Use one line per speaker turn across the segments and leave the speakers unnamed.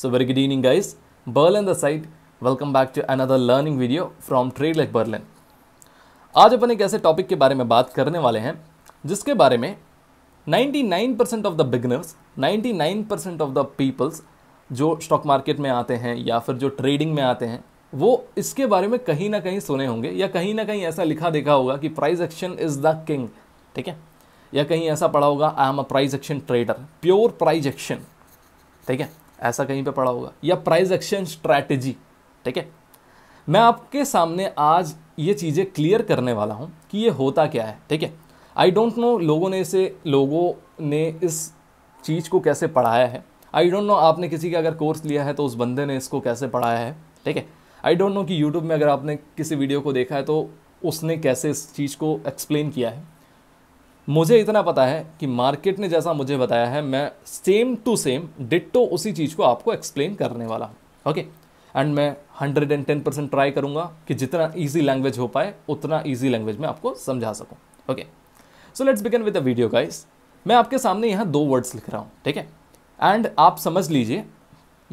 So very good evening guys, Berlin the site, welcome back to another learning video from Trade Like Berlin. आज अपन एक ऐसे topic के बारे में बात करने वाले हैं जिसके बारे में 99% of the beginners 99% of the peoples जो स्टॉक मार्केट में आते हैं या फिर जो ट्रेडिंग में आते हैं वो इसके बारे में कहीं ना कहीं सुने होंगे या कहीं ना कहीं ऐसा लिखा देखा होगा कि price action is the king ठीक है या कहीं ऐसा पढ़ा होगा I am a price action trader pure price action ठीक है ऐसा कहीं पे पड़ा होगा या प्राइस एक्शन स्ट्रैटेजी ठीक है मैं आपके सामने आज ये चीज़ें क्लियर करने वाला हूँ कि ये होता क्या है ठीक है आई डोंट नो लोगों ने इसे लोगों ने इस चीज़ को कैसे पढ़ाया है आई डोंट नो आपने किसी का अगर कोर्स लिया है तो उस बंदे ने इसको कैसे पढ़ाया है ठीक है आई डोंट नो कि यूट्यूब में अगर आपने किसी वीडियो को देखा है तो उसने कैसे इस चीज़ को एक्सप्लेन किया है मुझे इतना पता है कि मार्केट ने जैसा मुझे बताया है मैं सेम टू सेम डिट्टो उसी चीज़ को आपको एक्सप्लेन करने वाला हूँ ओके एंड मैं hundred and ten percent try करूँगा कि जितना ईजी लैंग्वेज हो पाए उतना ईजी लैंग्वेज में आपको समझा सकूँ okay so let's begin with the video guys मैं आपके सामने यहाँ दो वर्ड्स लिख रहा हूँ ठीक है एंड आप समझ लीजिए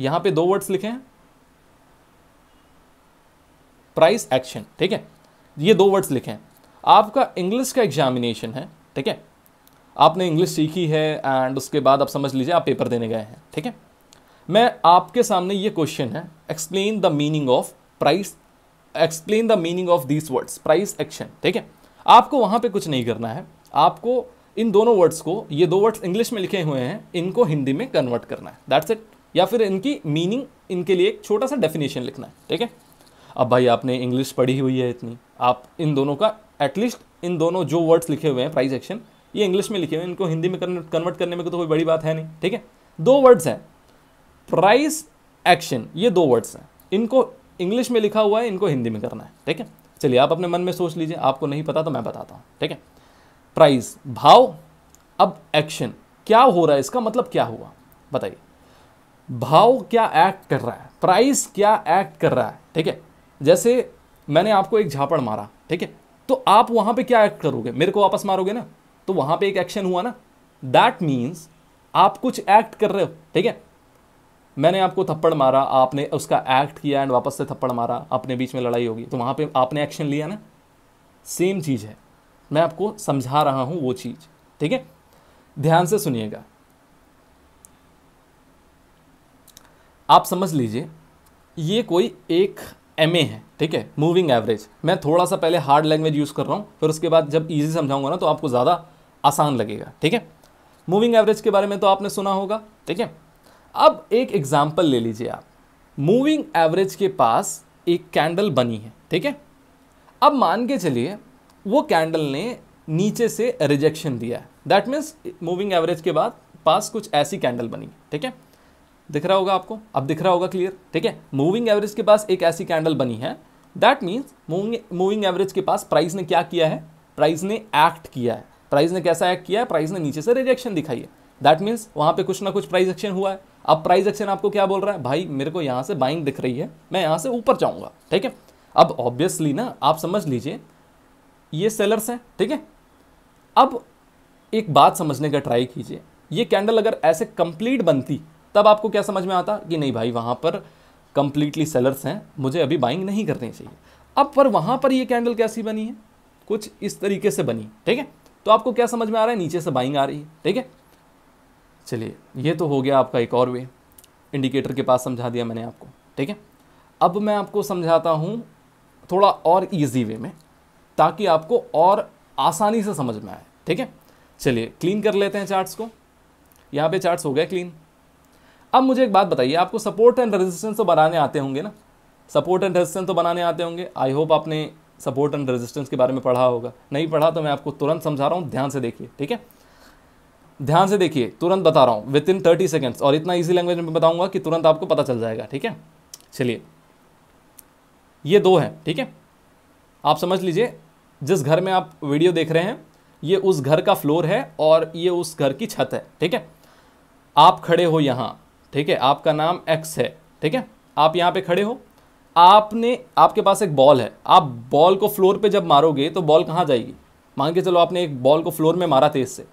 यहाँ पे दो वर्ड्स लिखे हैं प्राइस एक्शन ठीक है ये दो वर्ड्स लिखे हैं आपका इंग्लिश का एग्जामिनेशन है ठीक है आपने इंग्लिश सीखी है एंड उसके बाद आप समझ लीजिए आप पेपर देने गए हैं ठीक है मैं आपके सामने ये क्वेश्चन है explain the meaning of price explain the meaning of these words price action ठीक है आपको वहाँ पे कुछ नहीं करना है आपको इन दोनों वर्ड्स को ये दो वर्ड्स इंग्लिश में लिखे हुए हैं इनको हिंदी में कन्वर्ट करना है दैट्स इट या फिर इनकी मीनिंग इनके लिए एक छोटा सा डेफिनेशन लिखना है ठीक है अब भाई आपने इंग्लिश पढ़ी हुई है इतनी आप इन दोनों का एटलीस्ट इन दोनों जो वर्ड्स लिखे हुए हैं प्राइस एक्शन ये इंग्लिश में लिखे हुए हैं इनको हिंदी में कन्वर्ट करने में तो कोई बड़ी बात है नहीं ठीक है दो वर्ड्स हैं प्राइस एक्शन ये दो वर्ड्स हैं इनको इंग्लिश में लिखा हुआ है इनको हिंदी में करना है ठीक है चलिए आप अपने मन में सोच लीजिए आपको नहीं पता तो मैं बताता हूँ ठीक है प्राइस भाव अब एक्शन क्या हो रहा है इसका मतलब क्या हुआ बताइए भाव क्या एक्ट कर रहा है प्राइस क्या एक्ट कर रहा है ठीक है जैसे मैंने आपको एक झापड़ मारा ठीक है तो आप वहां पे क्या एक्ट करोगे मेरे को वापस मारोगे ना तो वहां पे एक एक्शन हुआ ना दैट मीन्स आप कुछ एक्ट कर रहे हो ठीक है मैंने आपको थप्पड़ मारा आपने उसका एक्ट किया एंड वापस से थप्पड़ मारा अपने बीच में लड़ाई होगी तो वहां पे आपने एक्शन लिया ना सेम चीज़ है मैं आपको समझा रहा हूं वो चीज़ ठीक है ध्यान से सुनिएगा आप समझ लीजिए ये कोई एक एम ए है ठीक है मूविंग एवरेज मैं थोड़ा सा पहले हार्ड लैंग्वेज यूज़ कर रहा हूँ फिर उसके बाद जब ईजी समझाऊंगा ना तो आपको ज़्यादा आसान लगेगा ठीक है मूविंग एवरेज के बारे में तो आपने सुना होगा ठीक है अब एक एग्जाम्पल ले लीजिए आप मूविंग एवरेज के पास एक कैंडल बनी है ठीक है अब मान के चलिए वो कैंडल ने नीचे से रिजेक्शन दिया है दैट मीन्स मूविंग एवरेज के बाद पास कुछ ऐसी कैंडल बनी ठीक है दिख रहा होगा आपको अब दिख रहा होगा क्लियर ठीक है मूविंग एवरेज के पास एक ऐसी कैंडल बनी है दैट मीन्स मूविंग एवरेज के पास प्राइस ने क्या किया है प्राइस ने एक्ट किया है प्राइस ने कैसा एक्ट किया है प्राइस ने नीचे से रिजेक्शन दिखाई है दैट मीन्स वहाँ पे कुछ ना कुछ प्राइस एक्शन हुआ है अब प्राइस एक्शन आपको क्या बोल रहा है भाई मेरे को यहाँ से बाइंग दिख रही है मैं यहाँ से ऊपर जाऊँगा ठीक है अब ऑब्वियसली ना आप समझ लीजिए ये सेलर्स हैं ठीक है अब एक बात समझने का ट्राई कीजिए ये कैंडल अगर ऐसे कंप्लीट बनती तब आपको क्या समझ में आता कि नहीं भाई वहाँ पर कंप्लीटली सेलर्स हैं मुझे अभी बाइंग नहीं करनी चाहिए अब पर वहाँ पर ये कैंडल कैसी बनी है कुछ इस तरीके से बनी ठीक है तो आपको क्या समझ में आ रहा है नीचे से बाइंग आ रही है ठीक है चलिए ये तो हो गया आपका एक और वे इंडिकेटर के पास समझा दिया मैंने आपको ठीक है अब मैं आपको समझाता हूँ थोड़ा और ईजी वे में ताकि आपको और आसानी से समझ में आए ठीक है चलिए क्लीन कर लेते हैं चार्ट्स को यहाँ पे चार्ट्स हो गए क्लीन अब मुझे एक बात बताइए आपको सपोर्ट एंड रेजिस्टेंस तो बनाने आते होंगे ना सपोर्ट एंड रेजिस्टेंस तो बनाने आते होंगे आई होप आपने सपोर्ट एंड रेजिस्टेंस के बारे में पढ़ा होगा नहीं पढ़ा तो मैं आपको तुरंत समझा रहा हूँ ध्यान से देखिए ठीक है ध्यान से देखिए तुरंत बता रहा हूँ विद इन थर्टी सेकेंड्स और इतना ईजी लैंग्वेज में बताऊँगा कि तुरंत आपको पता चल जाएगा ठीक है चलिए ये दो हैं ठीक है आप समझ लीजिए जिस घर में आप वीडियो देख रहे हैं ये उस घर का फ्लोर है और ये उस घर की छत है ठीक है आप खड़े हो यहाँ ठीक है आपका नाम एक्स है ठीक है आप यहाँ पे खड़े हो आपने आपके पास एक बॉल है आप बॉल को फ्लोर पे जब मारोगे तो बॉल कहाँ जाएगी मान के चलो आपने एक बॉल को फ्लोर में मारा तेज़ से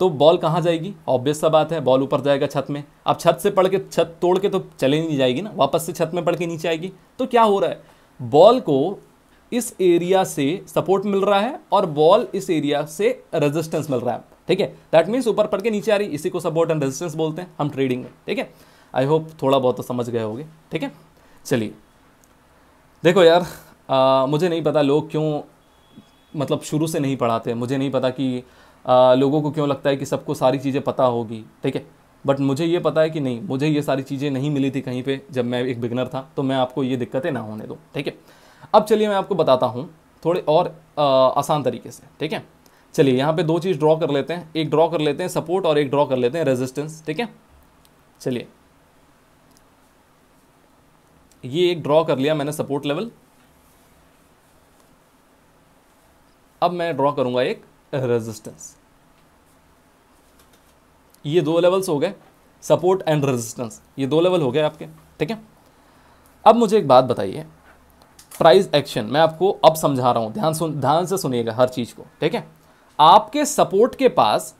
तो बॉल कहाँ जाएगी ऑब्वियस सा बात है बॉल ऊपर जाएगा छत में अब छत से पढ़ के छत तोड़ के तो चले नहीं जाएगी ना वापस से छत में पढ़ के नीचे आएगी तो क्या हो रहा है बॉल को इस एरिया से सपोर्ट मिल रहा है और बॉल इस एरिया से रेजिस्टेंस मिल रहा है ठीक है दैट मीन्स ऊपर पढ़ के नीचे आ रही इसी को सपोर्ट एंड रेजिस्टेंस बोलते हैं हम ट्रेडिंग में ठीक है आई होप थोड़ा बहुत तो समझ गए होगे ठीक है चलिए देखो यार आ, मुझे नहीं पता लोग क्यों मतलब शुरू से नहीं पढ़ाते मुझे नहीं पता कि आ, लोगों को क्यों लगता है कि सबको सारी चीज़ें पता होगी ठीक है बट मुझे ये पता है कि नहीं मुझे ये सारी चीज़ें नहीं मिली थी कहीं पे जब मैं एक बिगनर था तो मैं आपको ये दिक्कतें ना होने दूँ ठीक है अब चलिए मैं आपको बताता हूँ थोड़े और आ, आसान तरीके से ठीक है चलिए यहाँ पे दो चीज़ ड्रॉ कर लेते हैं एक ड्रॉ कर लेते हैं सपोर्ट और एक ड्रॉ कर लेते हैं रेजिस्टेंस ठीक है चलिए ये एक ड्रॉ कर लिया मैंने सपोर्ट लेवल अब मैं ड्रॉ करूंगा एक रेजिस्टेंस ये दो लेवल्स हो गए सपोर्ट एंड रेजिस्टेंस ये दो लेवल हो गए आपके ठीक है अब मुझे एक बात बताइए प्राइस एक्शन मैं आपको अब समझा रहा हूँ ध्यान सुन ध्यान से सुनिएगा हर चीज़ को ठीक है आपके सपोर्ट के पास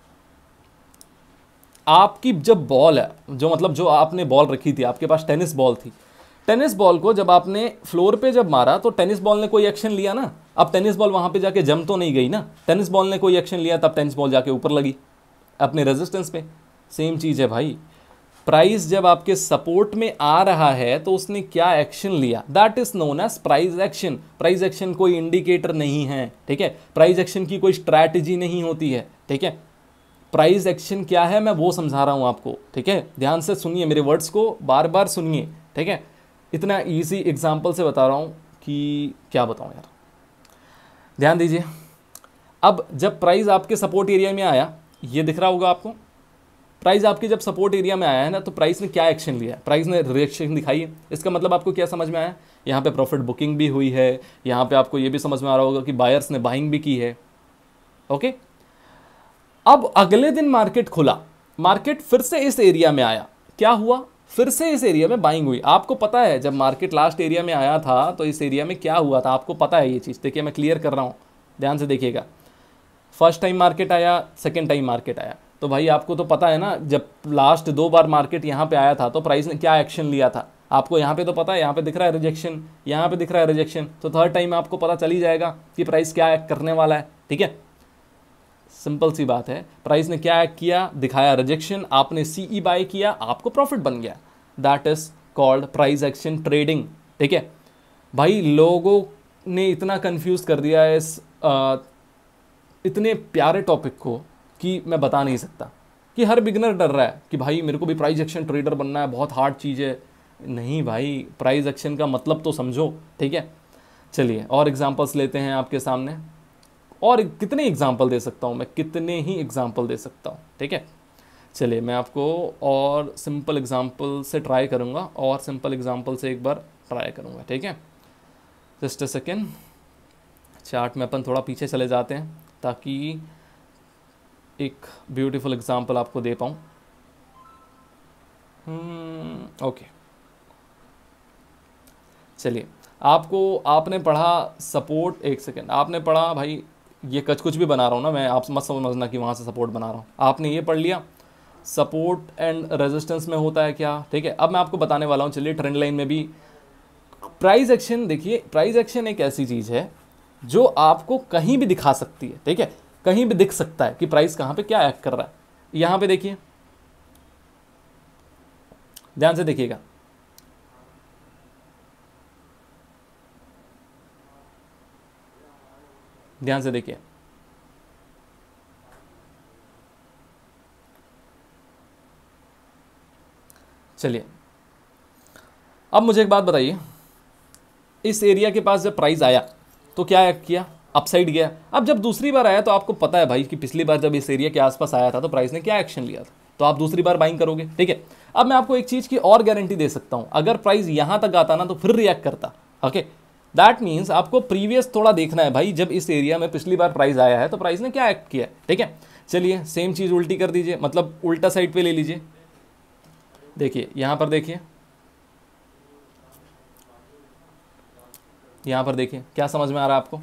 आपकी जब बॉल है जो मतलब जो आपने बॉल रखी थी आपके पास टेनिस बॉल थी टेनिस बॉल को जब आपने फ्लोर पे जब मारा तो टेनिस बॉल ने कोई एक्शन लिया ना अब टेनिस बॉल वहां पे जाके जम तो नहीं गई ना टेनिस बॉल ने कोई एक्शन लिया तब टेनिस बॉल जाके ऊपर लगी अपने रेजिस्टेंस पे सेम चीज़ है भाई प्राइस जब आपके सपोर्ट में आ रहा है तो उसने क्या एक्शन लिया that is known as price action price action कोई इंडिकेटर नहीं है ठीक है प्राइस एक्शन की कोई स्ट्रैटेजी नहीं होती है ठीक है प्राइस एक्शन क्या है मैं वो समझा रहा हूँ आपको ठीक है ध्यान से सुनिए मेरे वर्ड्स को बार बार सुनिए ठीक है इतना ईजी एग्जाम्पल से बता रहा हूँ कि क्या बताऊँ यार ध्यान दीजिए अब जब प्राइस आपके सपोर्ट एरिया में आया ये दिख रहा होगा आपको प्राइस आपके जब सपोर्ट एरिया में आया है ना तो प्राइस ने क्या एक्शन लिया प्राइस ने रिएक्शन दिखाई है इसका मतलब आपको क्या समझ में आया यहाँ पे प्रॉफिट बुकिंग भी हुई है यहाँ पे आपको ये भी समझ में आ रहा होगा कि बायर्स ने बाइंग भी की है ओके अब अगले दिन मार्केट खुला मार्केट फिर से इस एरिया में आया क्या हुआ फिर से इस एरिया में बाइंग हुई आपको पता है जब मार्केट लास्ट एरिया में आया था तो इस एरिया में क्या हुआ था आपको पता है ये चीज़ देखिए मैं क्लियर कर रहा हूँ ध्यान से देखिएगा फर्स्ट टाइम मार्केट आया सेकेंड टाइम मार्केट आया तो भाई आपको तो पता है ना जब लास्ट दो बार मार्केट यहाँ पे आया था तो प्राइस ने क्या एक्शन लिया था आपको यहाँ पे तो पता है यहाँ पे दिख रहा है रिजेक्शन यहाँ पे दिख रहा है रिजेक्शन तो थर्ड टाइम आपको पता चल ही जाएगा कि प्राइस क्या एक्ट करने वाला है ठीक है सिंपल सी बात है प्राइस ने क्या एक्ट किया दिखाया रिजेक्शन आपने सी ई बाय किया आपको प्रॉफिट बन गया that is called price action trading ठीक है भाई लोगों ने इतना कंफ्यूज कर दिया है इस आ, इतने प्यारे टॉपिक को कि मैं बता नहीं सकता कि हर बिगनर डर रहा है कि भाई मेरे को भी प्राइज एक्शन ट्रेडर बनना है बहुत हार्ड चीज़ है नहीं भाई प्राइज एक्शन का मतलब तो समझो ठीक है चलिए और एग्जाम्पल्स लेते हैं आपके सामने और कितने एग्जाम्पल दे सकता हूँ मैं कितने ही एग्जाम्पल दे सकता हूँ ठीक है चलिए मैं आपको और सिंपल एग्जाम्पल से ट्राई करूँगा और सिंपल एग्जाम्पल से एक बार ट्राई करूँगा ठीक है जस्ट अ सेकेंड चार्ट में अपन थोड़ा पीछे चले जाते हैं ताकि एक ब्यूटीफुल एग्जांपल आपको दे पाऊँ ओके हम्म, चलिए आपको आपने पढ़ा सपोर्ट एक सेकेंड आपने पढ़ा भाई ये कच कुछ भी बना रहा हूँ ना मैं आप मत समझना कि वहाँ से सपोर्ट बना रहा हूँ आपने ये पढ़ लिया सपोर्ट एंड रेजिस्टेंस में होता है क्या ठीक है अब मैं आपको बताने वाला हूँ चलिए ट्रेंड लाइन में भी प्राइस एक्शन देखिए प्राइस एक्शन एक ऐसी चीज़ है जो आपको कहीं भी दिखा सकती है ठीक है कहीं भी दिख सकता है कि प्राइस कहां पे क्या एक्ट कर रहा है यहां पे देखिए ध्यान से देखिएगा ध्यान से देखिए चलिए अब मुझे एक बात बताइए इस एरिया के पास जब प्राइस आया तो क्या एक्ट किया अपसाइड गया अब जब दूसरी बार आया तो आपको पता है भाई कि पिछली बार जब इस एरिया के आसपास आया था तो प्राइस ने क्या एक्शन लिया था तो आप दूसरी बार बाइंग करोगे ठीक है अब मैं आपको एक चीज़ की और गारंटी दे सकता हूं अगर प्राइस यहां तक आता ना तो फिर रिएक्ट करता ओके दैट मीन्स आपको प्रीवियस थोड़ा देखना है भाई जब इस एरिया में पिछली बार प्राइस आया है तो प्राइस ने क्या एक्ट किया ठीक है चलिए सेम चीज़ उल्टी कर दीजिए मतलब उल्टा साइड पे ले लीजिए देखिए यहां पर देखिए यहां पर देखिए क्या समझ में आ रहा है आपको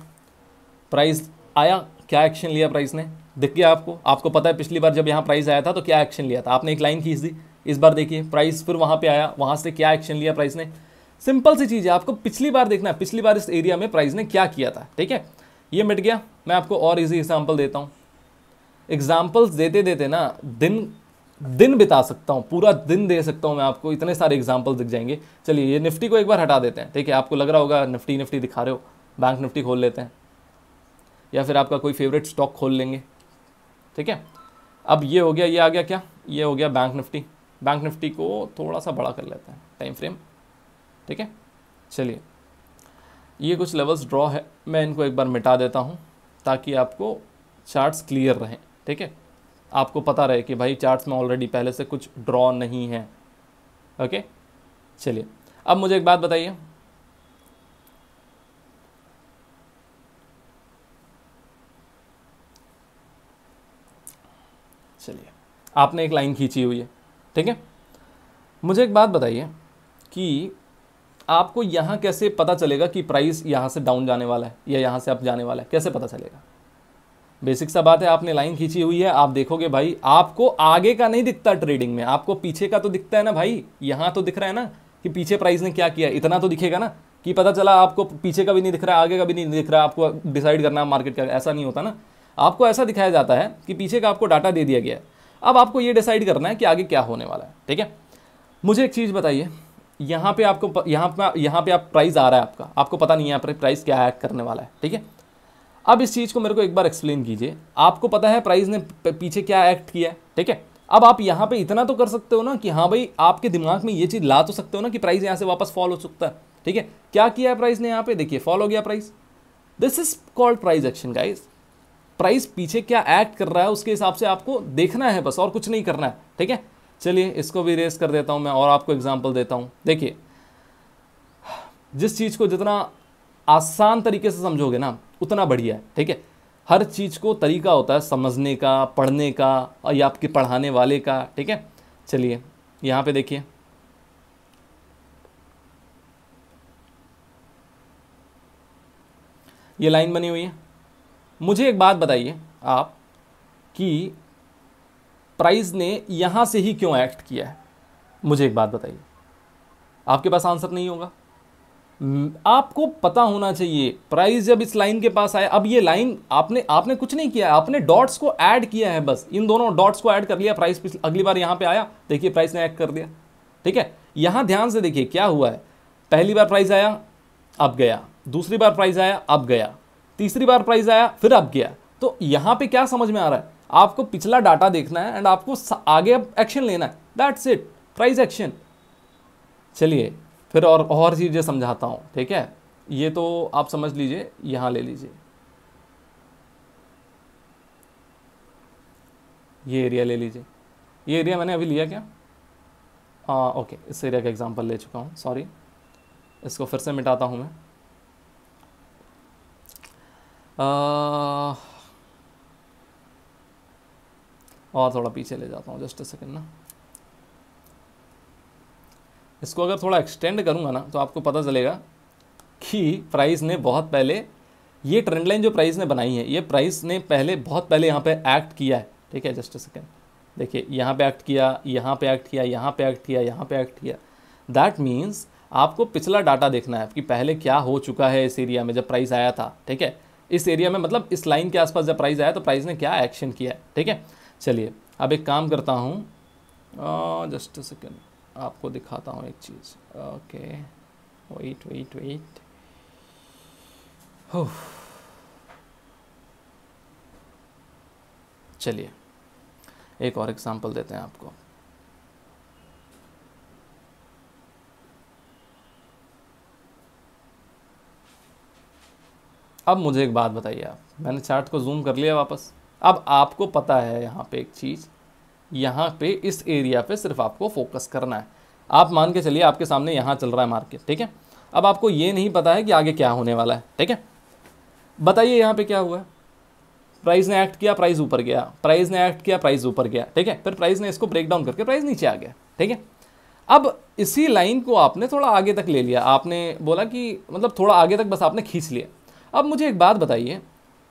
प्राइस आया क्या एक्शन लिया प्राइस ने दिख गया आपको आपको पता है पिछली बार जब यहाँ प्राइस आया था तो क्या एक्शन लिया था आपने एक लाइन खींच दी इस बार देखिए प्राइस फिर वहाँ पे आया वहाँ से क्या एक्शन लिया प्राइस ने सिंपल सी चीज़ है आपको पिछली बार देखना है पिछली बार इस एरिया में प्राइस ने क्या किया था ठीक है ये मिट गया मैं आपको और इजी एग्जाम्पल देता हूँ एग्जाम्पल्स देते देते ना दिन दिन बिता सकता हूँ पूरा दिन दे सकता हूँ मैं आपको इतने सारे एग्जाम्पल दिख जाएंगे चलिए ये निफ्टी को एक बार हटा देते हैं ठीक है आपको लग रहा होगा निफ्टी निफ्टी दिखा रहे हो बैंक निफ्टी खोल लेते हैं या फिर आपका कोई फेवरेट स्टॉक खोल लेंगे ठीक है अब ये हो गया ये आ गया क्या ये हो गया बैंक निफ्टी बैंक निफ्टी को थोड़ा सा बड़ा कर लेते हैं टाइम फ्रेम ठीक है चलिए ये कुछ लेवल्स ड्रॉ है मैं इनको एक बार मिटा देता हूँ ताकि आपको चार्ट्स क्लियर रहें ठीक है आपको पता रहे कि भाई चार्ट्स में ऑलरेडी पहले से कुछ ड्रॉ नहीं है ओके चलिए अब मुझे एक बात बताइए आपने एक लाइन खींची हुई है ठीक है मुझे एक बात बताइए कि आपको यहाँ कैसे पता चलेगा कि प्राइस यहाँ से डाउन जाने वाला है या यहाँ से अप जाने वाला है कैसे पता चलेगा बेसिक सा बात है आपने लाइन खींची हुई है आप देखोगे भाई आपको आगे का नहीं दिखता ट्रेडिंग में आपको पीछे का तो दिखता है ना भाई यहाँ तो दिख रहा है ना कि पीछे प्राइस ने क्या किया इतना तो दिखेगा ना कि पता चला आपको पीछे का भी नहीं दिख रहा आगे का भी नहीं दिख रहा आपको डिसाइड करना मार्केट का ऐसा नहीं होता ना आपको ऐसा दिखाया जाता है कि पीछे का आपको डाटा दे दिया गया है अब आपको ये डिसाइड करना है कि आगे क्या होने वाला है ठीक है मुझे एक चीज़ बताइए यहाँ पे आपको यहाँ पे यहाँ पे आप प्राइस आ रहा है आपका आपको पता नहीं है यहाँ पर प्राइस क्या ऐड करने वाला है ठीक है अब इस चीज़ को मेरे को एक बार एक्सप्लेन कीजिए आपको पता है प्राइस ने पीछे क्या एक्ट किया है ठीक है अब आप यहाँ पे इतना तो कर सकते हो ना कि हाँ भाई आपके दिमाग में ये चीज़ ला तो सकते हो ना कि प्राइस यहाँ से वापस फॉल हो सकता है ठीक है क्या किया है प्राइस ने यहाँ पे देखिए फॉल हो गया price this is called price action guys price पीछे क्या एक्ट कर रहा है उसके हिसाब से आपको देखना है बस और कुछ नहीं करना है ठीक है चलिए इसको भी रेस कर देता हूँ मैं और आपको एग्जाम्पल देता हूँ देखिए जिस चीज़ को जितना आसान तरीके से समझोगे ना उतना बढ़िया है ठीक है हर चीज़ को तरीका होता है समझने का पढ़ने का और या आपके पढ़ाने वाले का ठीक है चलिए यहाँ पे देखिए ये लाइन बनी हुई है मुझे एक बात बताइए आप कि प्राइस ने यहाँ से ही क्यों एक्ट किया है मुझे एक बात बताइए आपके पास आंसर नहीं होगा आपको पता होना चाहिए प्राइस जब इस लाइन के पास आया अब ये लाइन आपने आपने कुछ नहीं किया आपने डॉट्स को ऐड किया है बस इन दोनों डॉट्स को ऐड कर लिया प्राइस अगली बार यहाँ पे आया देखिए प्राइस ने ऐड कर दिया ठीक है यहाँ ध्यान से देखिए क्या हुआ है पहली बार प्राइस आया अब गया दूसरी बार प्राइस आया अब गया तीसरी बार प्राइस आया फिर अप गया तो यहाँ पे क्या समझ में आ रहा है आपको पिछला डाटा देखना है एंड आपको आगे अब एक्शन लेना है दैट्स इट प्राइस एक्शन चलिए फिर और और चीज़ें समझाता हूँ ठीक है ये तो आप समझ लीजिए यहाँ ले लीजिए ये एरिया ले लीजिए ये एरिया मैंने अभी लिया क्या आ, हाँ, ओके इस एरिया का एग्जांपल ले चुका हूँ सॉरी इसको फिर से मिटाता हूँ मैं और थोड़ा पीछे ले जाता हूँ जस्ट अ सेकेंड ना इसको अगर थोड़ा एक्सटेंड करूँगा ना तो आपको पता चलेगा कि प्राइस ने बहुत पहले ये ट्रेंड लाइन जो प्राइस ने बनाई है ये प्राइस ने पहले बहुत पहले यहाँ पे एक्ट किया है ठीक है जस्ट अ सेकेंड देखिए यहाँ पे एक्ट किया यहाँ पे एक्ट किया यहाँ पे एक्ट किया यहाँ पे एक्ट किया दैट मीन्स आपको पिछला डाटा देखना है कि पहले क्या हो चुका है इस एरिया में जब प्राइस आया था ठीक है इस एरिया में मतलब इस लाइन के आसपास जब प्राइस आया तो प्राइस ने क्या एक्शन किया है ठीक है चलिए अब एक काम करता हूँ जस्ट सेकेंड आपको दिखाता हूँ एक चीज़ ओके वेट वेट वेट हो चलिए एक और एग्जांपल देते हैं आपको अब मुझे एक बात बताइए आप मैंने चार्ट को जूम कर लिया वापस अब आपको पता है यहाँ पे एक चीज़ यहाँ पे इस एरिया पे सिर्फ आपको फोकस करना है आप मान के चलिए आपके सामने यहाँ चल रहा है मार्केट ठीक है अब आपको ये नहीं पता है कि आगे क्या होने वाला है ठीक है बताइए यहाँ पे क्या हुआ है प्राइस ने एक्ट किया प्राइस ऊपर गया प्राइस ने एक्ट किया प्राइस ऊपर गया ठीक है फिर प्राइस ने इसको ब्रेक डाउन करके प्राइस नीचे आ गया ठीक है अब इसी लाइन को आपने थोड़ा आगे तक ले लिया आपने बोला कि मतलब थोड़ा आगे तक बस आपने खींच लिया अब मुझे एक बात बताइए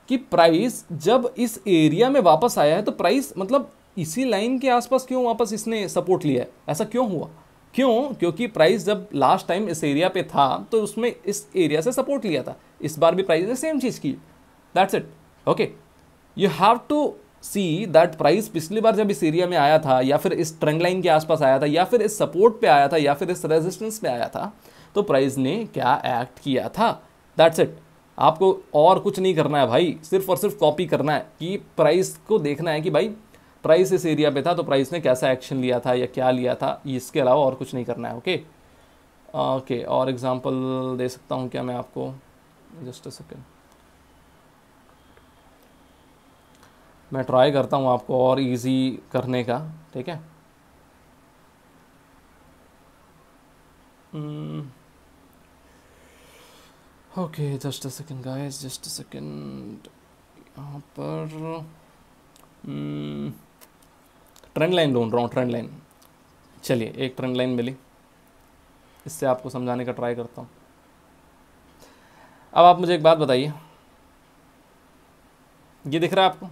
कि प्राइस जब इस एरिया में वापस आया है तो प्राइस मतलब इसी लाइन के आसपास क्यों वापस इसने सपोर्ट लिया है ऐसा क्यों हुआ क्यों क्योंकि प्राइस जब लास्ट टाइम इस एरिया पे था तो उसमें इस एरिया से सपोर्ट लिया था इस बार भी प्राइस ने सेम चीज़ की that's it okay you have to see that price पिछली बार जब इस एरिया में आया था या फिर इस ट्रेंड लाइन के आसपास आया था या फिर इस सपोर्ट पे आया था या फिर इस रेजिस्टेंस पे आया था तो प्राइस ने क्या एक्ट किया था दैट्स इट आपको और कुछ नहीं करना है भाई सिर्फ और सिर्फ कॉपी करना है कि प्राइस को देखना है कि भाई प्राइस इस एरिया पे था तो प्राइस ने कैसा एक्शन लिया था या क्या लिया था इसके अलावा और कुछ नहीं करना है ओके ओके और एग्जांपल दे सकता हूँ क्या मैं आपको जस्ट अ सेकेंड मैं ट्राई करता हूँ आपको और इजी करने का ठीक है hmm. Okay just a second guys just a second यहाँ पर ट्रेंड हम्म, लाइन ढूंढ रहा हूँ ट्रेंड लाइन चलिए एक ट्रेंड लाइन मिली इससे आपको समझाने का ट्राई करता हूँ अब आप मुझे एक बात बताइए ये दिख रहा है आपको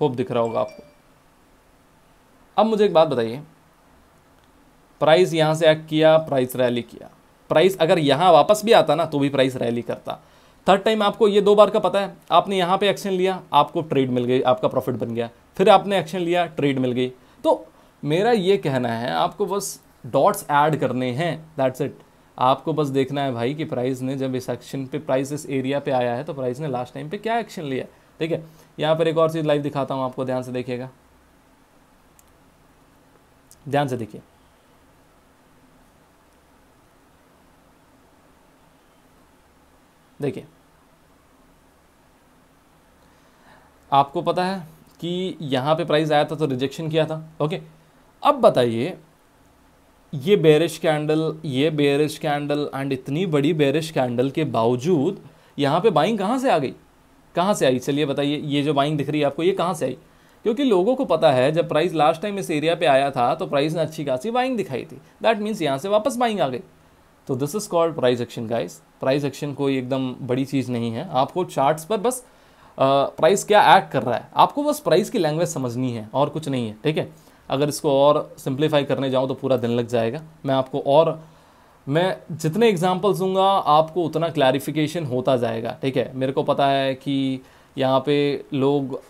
होप दिख रहा होगा आपको अब मुझे एक बात बताइए प्राइस यहाँ से एक्ट किया प्राइस रैली किया प्राइस अगर यहाँ वापस भी आता ना तो भी प्राइस रैली करता थर्ड टाइम आपको ये दो बार का पता है आपने यहाँ पे एक्शन लिया आपको ट्रेड मिल गई आपका प्रॉफिट बन गया फिर आपने एक्शन लिया ट्रेड मिल गई तो मेरा ये कहना है आपको बस डॉट्स ऐड करने हैं दैट्स इट आपको बस देखना है भाई कि प्राइस ने जब इस एक्शन पे प्राइस इस एरिया पे आया है तो प्राइस ने लास्ट टाइम पे क्या एक्शन लिया ठीक है यहाँ पर एक और चीज़ लाइव दिखाता हूँ आपको ध्यान से देखिएगा ध्यान से देखिए देखिए आपको पता है कि यहां पे प्राइस आया था तो रिजेक्शन किया था ओके अब बताइए ये बेरिश कैंडल ये बेरिश कैंडल एंड इतनी बड़ी बेरिश कैंडल के बावजूद यहां पे बाइंग कहाँ से आ गई कहाँ से आई चलिए बताइए ये जो बाइंग दिख रही है आपको ये कहाँ से आई क्योंकि लोगों को पता है जब प्राइस लास्ट टाइम इस एरिया पे आया था तो प्राइस ने अच्छी खासी बाइंग दिखाई थी दैट मीन्स यहाँ से वापस बाइंग आ गई तो this is called price action guys price action कोई एकदम बड़ी चीज़ नहीं है आपको चार्ट्स पर बस प्राइस क्या एड कर रहा है आपको बस प्राइस की लैंग्वेज समझनी है और कुछ नहीं है ठीक है अगर इसको और सिंप्लीफाई करने जाऊँ तो पूरा दिन लग जाएगा मैं आपको और मैं जितने एग्जाम्पल्स दूंगा आपको उतना क्लैरिफिकेशन होता जाएगा ठीक है मेरे को पता है कि यहाँ पे लोग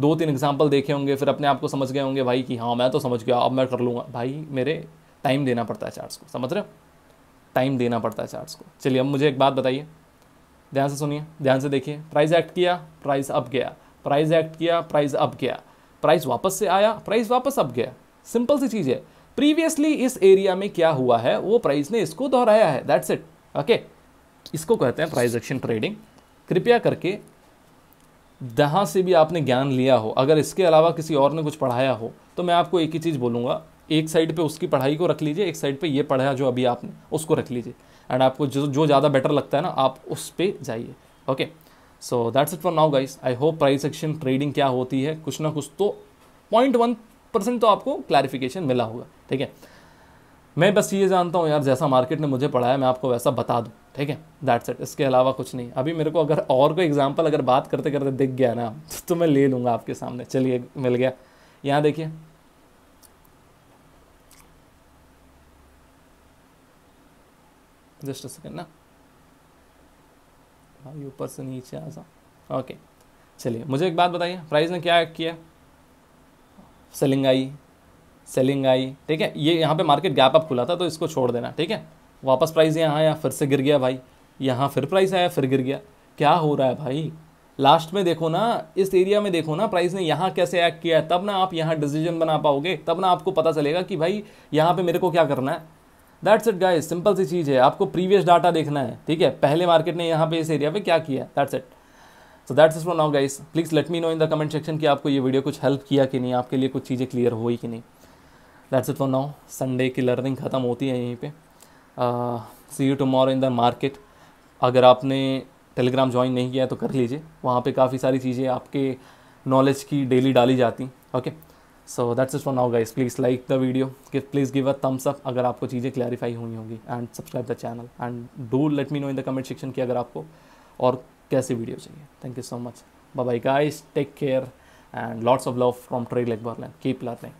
दो तीन एग्जाम्पल देखे होंगे फिर अपने आप को समझ गए होंगे भाई कि हाँ मैं तो समझ गया अब मैं कर लूँगा भाई मेरे टाइम देना पड़ता है चार्ट्स को समझ रहे हो टाइम देना पड़ता है चार्ट्स को चलिए अब मुझे एक बात बताइए ध्यान से सुनिए ध्यान से देखिए प्राइस एक्ट किया प्राइस अप गया प्राइस एक्ट किया प्राइस अप गया प्राइस वापस से आया प्राइस वापस अप गया सिंपल सी चीज़ है प्रीवियसली इस एरिया में क्या हुआ है वो प्राइस ने इसको दोहराया है दैट्स इट ओके इसको कहते हैं प्राइस एक्शन ट्रेडिंग कृपया करके जहाँ से भी आपने ज्ञान लिया हो अगर इसके अलावा किसी और ने कुछ पढ़ाया हो तो मैं आपको एक ही चीज़ बोलूँगा एक साइड पे उसकी पढ़ाई को रख लीजिए एक साइड पे ये पढ़ाया जो अभी आपने उसको रख लीजिए एंड आपको जो जो ज़्यादा बेटर लगता है ना आप उस पर जाइए okay so that's it for now guys I hope price action trading क्या होती है कुछ ना कुछ तो पॉइंट वन परसेंट तो आपको क्लैरिफिकेशन मिला होगा ठीक है मैं बस ये जानता हूँ यार जैसा मार्केट ने मुझे पढ़ाया मैं आपको वैसा बता दूँ ठीक है दैट्स इट इसके अलावा कुछ नहीं अभी मेरे को अगर और कोई एग्जाम्पल अगर बात करते करते दिख गया ना तो मैं ले लूँगा आपके सामने चलिए मिल गया यहाँ देखिए जस्ट अ सेकेंड ना भाई हाँ, ऊपर से नीचे आ जाओ ओके चलिए मुझे एक बात बताइए प्राइस ने क्या किया सेलिंग आई सेलिंग आई ठीक है ये यहाँ पे मार्केट गैप अप खुला था तो इसको छोड़ देना ठीक है वापस प्राइस यहाँ आया फिर से गिर गया भाई यहाँ फिर प्राइस आया फिर गिर गया क्या हो रहा है भाई लास्ट में देखो ना इस एरिया में देखो ना प्राइस ने यहाँ कैसे एक्ट किया है तब ना आप यहाँ डिसीजन बना पाओगे तब ना आपको पता चलेगा कि भाई यहाँ पे मेरे को क्या करना है दैट्स इट गाइस सिंपल सी चीज़ है आपको प्रीवियस डाटा देखना है ठीक है पहले मार्केट ने यहाँ पे इस एरिया पे क्या किया that's it so that's it for now guys please let me know in the comment section कि आपको ये वीडियो कुछ हेल्प किया कि नहीं आपके लिए कुछ चीज़ें क्लियर हुई कि नहीं that's it for now Sunday की लर्निंग ख़त्म होती है यहीं पर see you tomorrow in the market अगर आपने टेलीग्राम ज्वाइन नहीं किया तो कर लीजिए वहाँ पर काफ़ी सारी चीज़ें आपके नॉलेज की डेली डाली जाती okay okay? So that's it for now guys please like the video please give a thumbs up अगर आपको चीज़ें क्लैरिफाई हुई होंगी and subscribe the channel and do let me know in the comment section की अगर आपको और कैसी वीडियो चाहिए thank you so much bye bye guys take care and lots of love from lake एक्बरलैंड कीप लर्निंग